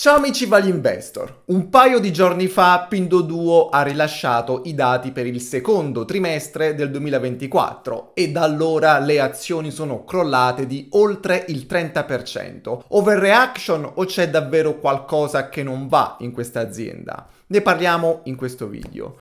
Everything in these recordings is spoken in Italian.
Ciao amici Value Investor! Un paio di giorni fa Pindoduo ha rilasciato i dati per il secondo trimestre del 2024 e da allora le azioni sono crollate di oltre il 30%. Overreaction o c'è davvero qualcosa che non va in questa azienda? Ne parliamo in questo video.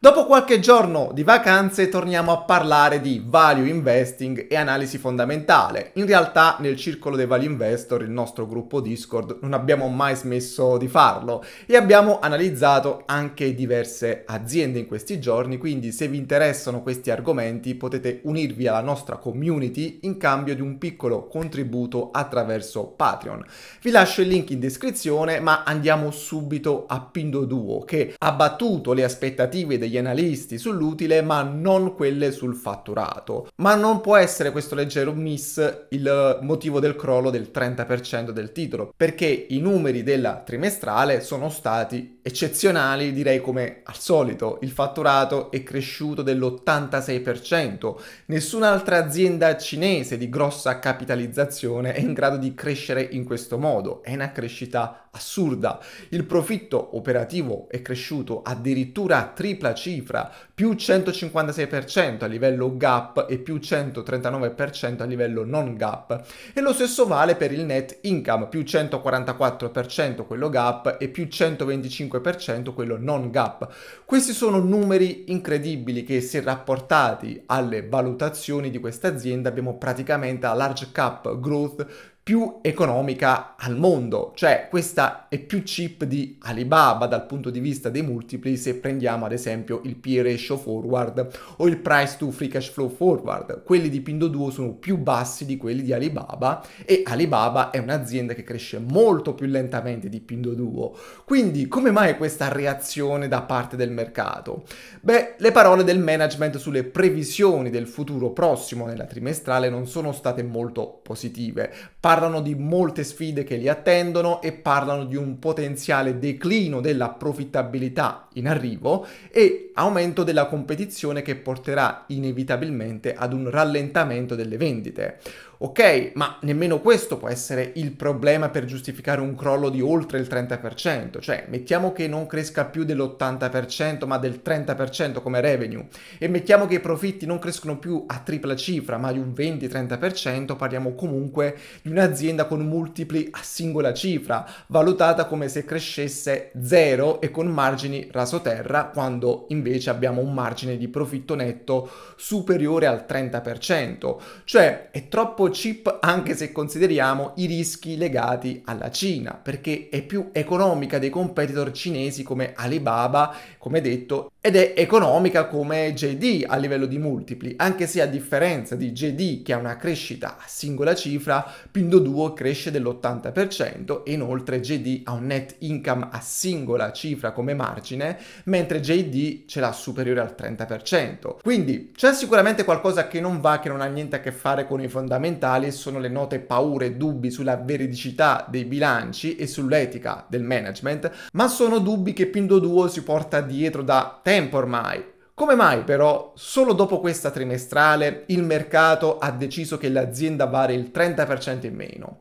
Dopo qualche giorno di vacanze torniamo a parlare di value investing e analisi fondamentale. In realtà nel circolo dei value investor, il nostro gruppo Discord, non abbiamo mai smesso di farlo e abbiamo analizzato anche diverse aziende in questi giorni, quindi se vi interessano questi argomenti potete unirvi alla nostra community in cambio di un piccolo contributo attraverso Patreon. Vi lascio il link in descrizione, ma andiamo subito a Pindo Duo che ha battuto le aspettative dei degli analisti sull'utile, ma non quelle sul fatturato. Ma non può essere questo leggero miss il motivo del crollo del 30% del titolo, perché i numeri della trimestrale sono stati eccezionali, direi come al solito. Il fatturato è cresciuto dell'86%. Nessun'altra azienda cinese di grossa capitalizzazione è in grado di crescere in questo modo. È una crescita assurda. Il profitto operativo è cresciuto addirittura a tripla cifra, più 156% a livello GAP e più 139% a livello non GAP. E lo stesso vale per il net income, più 144% quello GAP e più 125% quello non GAP. Questi sono numeri incredibili che se rapportati alle valutazioni di questa azienda abbiamo praticamente a large cap growth più economica al mondo, cioè questa è più cheap di Alibaba dal punto di vista dei multipli se prendiamo ad esempio il P ratio forward o il price to free cash flow forward, quelli di Pindoduo sono più bassi di quelli di Alibaba e Alibaba è un'azienda che cresce molto più lentamente di Pindoduo, quindi come mai questa reazione da parte del mercato? Beh, le parole del management sulle previsioni del futuro prossimo nella trimestrale non sono state molto positive, Par- parlano di molte sfide che li attendono e parlano di un potenziale declino della profittabilità in arrivo e aumento della competizione che porterà inevitabilmente ad un rallentamento delle vendite. Ok, ma nemmeno questo può essere il problema per giustificare un crollo di oltre il 30%, cioè mettiamo che non cresca più dell'80% ma del 30% come revenue e mettiamo che i profitti non crescono più a tripla cifra ma di un 20-30%, parliamo comunque di un'azienda con multipli a singola cifra, valutata come se crescesse zero e con margini rasoterra quando invece abbiamo un margine di profitto netto superiore al 30%, cioè è troppo chip anche se consideriamo i rischi legati alla Cina, perché è più economica dei competitor cinesi come Alibaba, come detto, ed è economica come JD a livello di multipli, anche se a differenza di JD che ha una crescita a singola cifra, Pindo Duo cresce dell'80% e inoltre JD ha un net income a singola cifra come margine, mentre JD ce l'ha superiore al 30%. Quindi c'è sicuramente qualcosa che non va, che non ha niente a che fare con i fondamentali fondamentali sono le note paure e dubbi sulla veridicità dei bilanci e sull'etica del management, ma sono dubbi che Pindoduo si porta dietro da tempo ormai. Come mai però solo dopo questa trimestrale il mercato ha deciso che l'azienda vale il 30% in meno?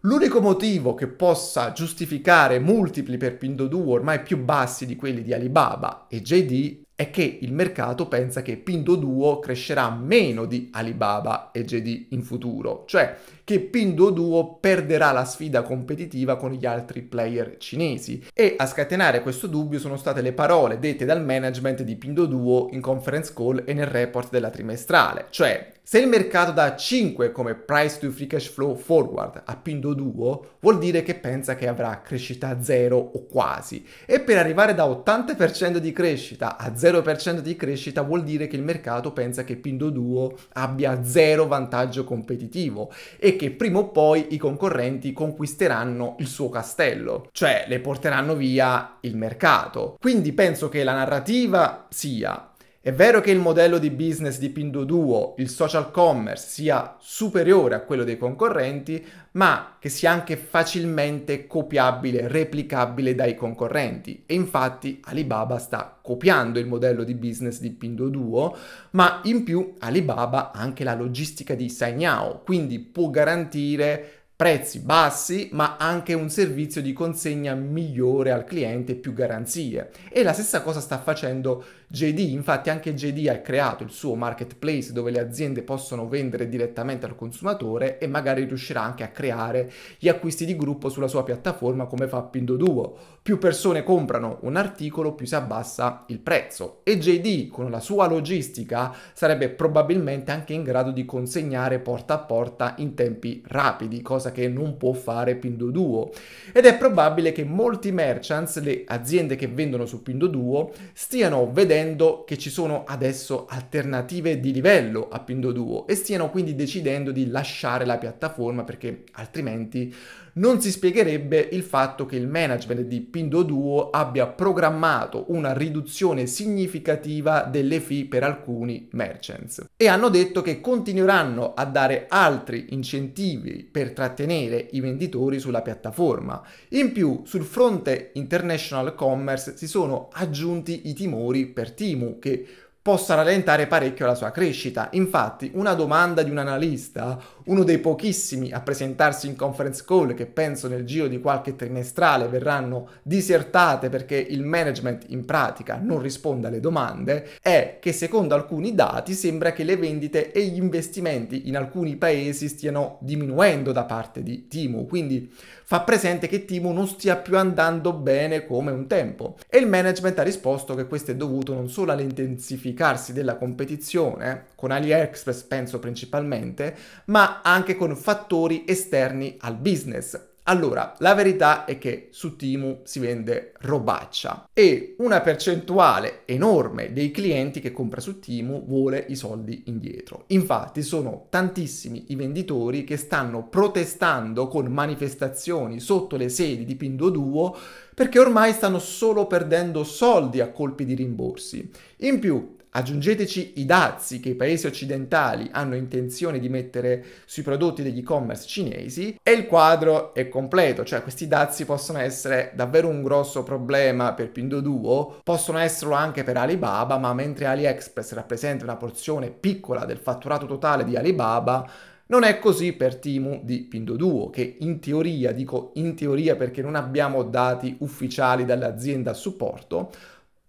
L'unico motivo che possa giustificare multipli per Pindoduo ormai più bassi di quelli di Alibaba e JD è che il mercato pensa che Pinduoduo crescerà meno di Alibaba e JD in futuro, cioè che Pinduoduo perderà la sfida competitiva con gli altri player cinesi. E a scatenare questo dubbio sono state le parole dette dal management di Pinduoduo in conference call e nel report della trimestrale, cioè se il mercato dà 5 come price to free cash flow forward a Pinduoduo, vuol dire che pensa che avrà crescita zero o quasi. E per arrivare da 80% di crescita a 0% di crescita vuol dire che il mercato pensa che Pinduoduo abbia zero vantaggio competitivo e che prima o poi i concorrenti conquisteranno il suo castello, cioè le porteranno via il mercato. Quindi penso che la narrativa sia è vero che il modello di business di Pindoduo, il social commerce, sia superiore a quello dei concorrenti, ma che sia anche facilmente copiabile, replicabile dai concorrenti. E infatti Alibaba sta copiando il modello di business di Pindoduo, ma in più Alibaba ha anche la logistica di Sainiao, quindi può garantire prezzi bassi ma anche un servizio di consegna migliore al cliente più garanzie e la stessa cosa sta facendo JD, infatti anche JD ha creato il suo marketplace dove le aziende possono vendere direttamente al consumatore e magari riuscirà anche a creare gli acquisti di gruppo sulla sua piattaforma come fa Pindoduo. Più persone comprano un articolo, più si abbassa il prezzo e JD con la sua logistica sarebbe probabilmente anche in grado di consegnare porta a porta in tempi rapidi, cosa che non può fare Pindoduo. Ed è probabile che molti merchants, le aziende che vendono su Pindoduo, stiano vedendo capendo che ci sono adesso alternative di livello a Pindoduo e stiano quindi decidendo di lasciare la piattaforma perché altrimenti non si spiegherebbe il fatto che il management di Pindoduo abbia programmato una riduzione significativa delle fee per alcuni merchants. E hanno detto che continueranno a dare altri incentivi per trattenere i venditori sulla piattaforma. In più, sul fronte international commerce si sono aggiunti i timori per per Timu, che possa rallentare parecchio la sua crescita. Infatti, una domanda di un analista uno dei pochissimi a presentarsi in conference call che penso nel giro di qualche trimestrale verranno disertate perché il management in pratica non risponde alle domande, è che secondo alcuni dati sembra che le vendite e gli investimenti in alcuni paesi stiano diminuendo da parte di Timo, quindi fa presente che Timo non stia più andando bene come un tempo e il management ha risposto che questo è dovuto non solo all'intensificarsi della competizione, con AliExpress penso principalmente, ma anche con fattori esterni al business. Allora, la verità è che su Timu si vende robaccia e una percentuale enorme dei clienti che compra su Timu vuole i soldi indietro. Infatti sono tantissimi i venditori che stanno protestando con manifestazioni sotto le sedi di Pindoduo perché ormai stanno solo perdendo soldi a colpi di rimborsi. In più, Aggiungeteci i dazi che i paesi occidentali hanno intenzione di mettere sui prodotti degli e-commerce cinesi e il quadro è completo, cioè questi dazi possono essere davvero un grosso problema per Pindoduo, possono esserlo anche per Alibaba, ma mentre AliExpress rappresenta una porzione piccola del fatturato totale di Alibaba, non è così per Timu di Pindoduo, che in teoria, dico in teoria perché non abbiamo dati ufficiali dall'azienda a supporto,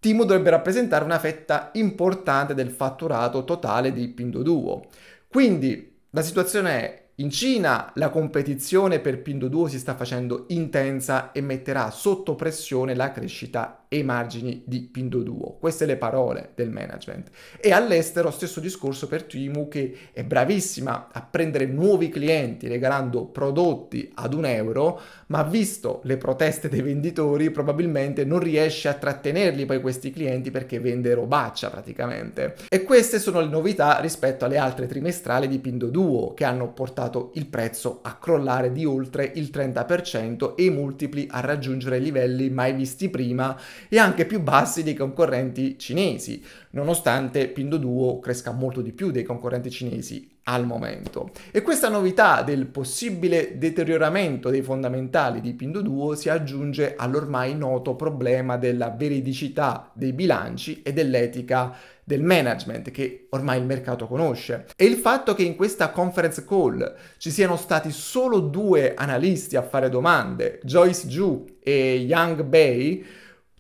Timo dovrebbe rappresentare una fetta importante del fatturato totale di Pindoduo. Quindi la situazione è in Cina la competizione per Pinduoduo si sta facendo intensa e metterà sotto pressione la crescita e i margini di Pindoduo. Queste le parole del management. E all'estero stesso discorso per Timu che è bravissima a prendere nuovi clienti regalando prodotti ad un euro, ma visto le proteste dei venditori probabilmente non riesce a trattenerli poi questi clienti perché vende robaccia praticamente. E queste sono le novità rispetto alle altre trimestrali di Pindoduo che hanno portato il prezzo a crollare di oltre il 30% e i multipli a raggiungere livelli mai visti prima e anche più bassi dei concorrenti cinesi, nonostante Pindoduo cresca molto di più dei concorrenti cinesi al momento. E questa novità del possibile deterioramento dei fondamentali di Pindoduo si aggiunge all'ormai noto problema della veridicità dei bilanci e dell'etica del management che ormai il mercato conosce. E il fatto che in questa conference call ci siano stati solo due analisti a fare domande, Joyce Ju e Yang Bei,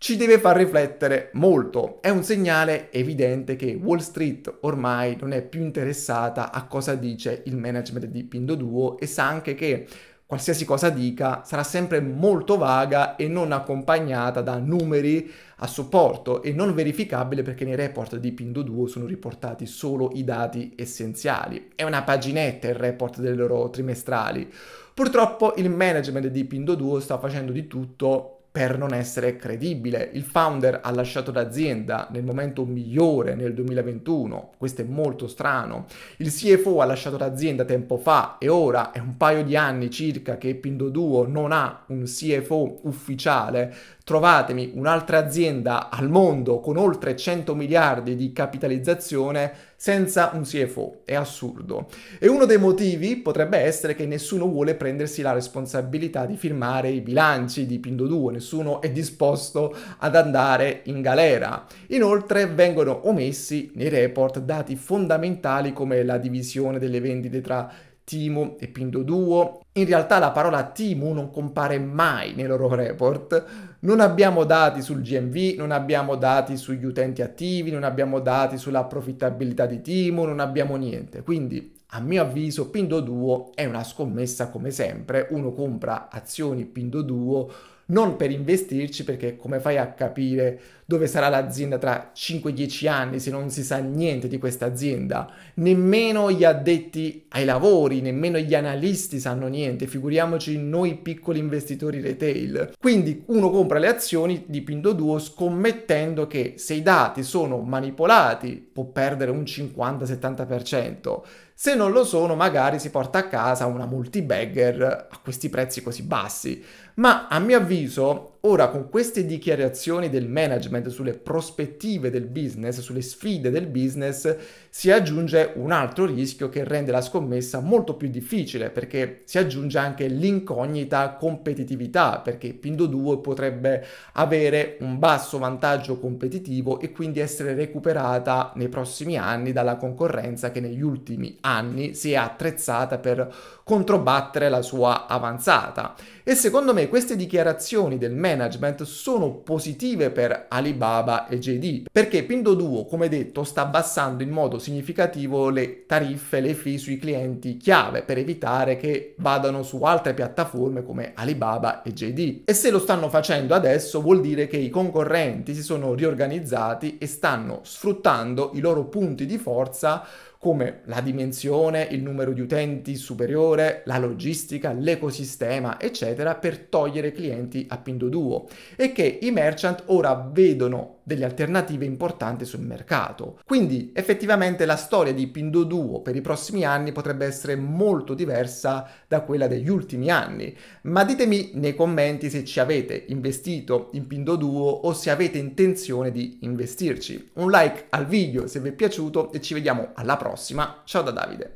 ci deve far riflettere molto. È un segnale evidente che Wall Street ormai non è più interessata a cosa dice il management di Pindoduo e sa anche che qualsiasi cosa dica sarà sempre molto vaga e non accompagnata da numeri a supporto e non verificabile perché nei report di Pindoduo sono riportati solo i dati essenziali. È una paginetta il report delle loro trimestrali. Purtroppo il management di Pindoduo sta facendo di tutto per non essere credibile. Il founder ha lasciato l'azienda nel momento migliore nel 2021, questo è molto strano. Il CFO ha lasciato l'azienda tempo fa e ora è un paio di anni circa che Pindoduo non ha un CFO ufficiale. Trovatemi un'altra azienda al mondo con oltre 100 miliardi di capitalizzazione senza un CFO. È assurdo. E uno dei motivi potrebbe essere che nessuno vuole prendersi la responsabilità di firmare i bilanci di Pindo 2, nessuno è disposto ad andare in galera. Inoltre vengono omessi nei report dati fondamentali come la divisione delle vendite tra Timu e Duo. In realtà la parola Timu non compare mai nei loro report. Non abbiamo dati sul GMV, non abbiamo dati sugli utenti attivi, non abbiamo dati sulla profittabilità di Timu, non abbiamo niente. Quindi a mio avviso Duo è una scommessa come sempre, uno compra azioni Duo non per investirci perché come fai a capire dove sarà l'azienda tra 5-10 anni se non si sa niente di questa azienda, nemmeno gli addetti ai lavori, nemmeno gli analisti sanno niente, figuriamoci noi piccoli investitori retail. Quindi uno compra le azioni di Pindoduo scommettendo che se i dati sono manipolati può perdere un 50-70%, se non lo sono magari si porta a casa una multibagger a questi prezzi così bassi, ma a mio avviso improvviso Ora, con queste dichiarazioni del management sulle prospettive del business, sulle sfide del business, si aggiunge un altro rischio che rende la scommessa molto più difficile, perché si aggiunge anche l'incognita competitività, perché 2 potrebbe avere un basso vantaggio competitivo e quindi essere recuperata nei prossimi anni dalla concorrenza che negli ultimi anni si è attrezzata per controbattere la sua avanzata. E secondo me queste dichiarazioni del management management sono positive per Alibaba e JD, perché Pinduoduo, come detto, sta abbassando in modo significativo le tariffe, le fee sui clienti chiave per evitare che vadano su altre piattaforme come Alibaba e JD. E se lo stanno facendo adesso vuol dire che i concorrenti si sono riorganizzati e stanno sfruttando i loro punti di forza come la dimensione, il numero di utenti superiore, la logistica, l'ecosistema, eccetera, per togliere clienti a Pinduoduo e che i merchant ora vedono delle alternative importanti sul mercato. Quindi effettivamente la storia di Pindoduo per i prossimi anni potrebbe essere molto diversa da quella degli ultimi anni, ma ditemi nei commenti se ci avete investito in Pindoduo o se avete intenzione di investirci. Un like al video se vi è piaciuto e ci vediamo alla prossima. Ciao da Davide.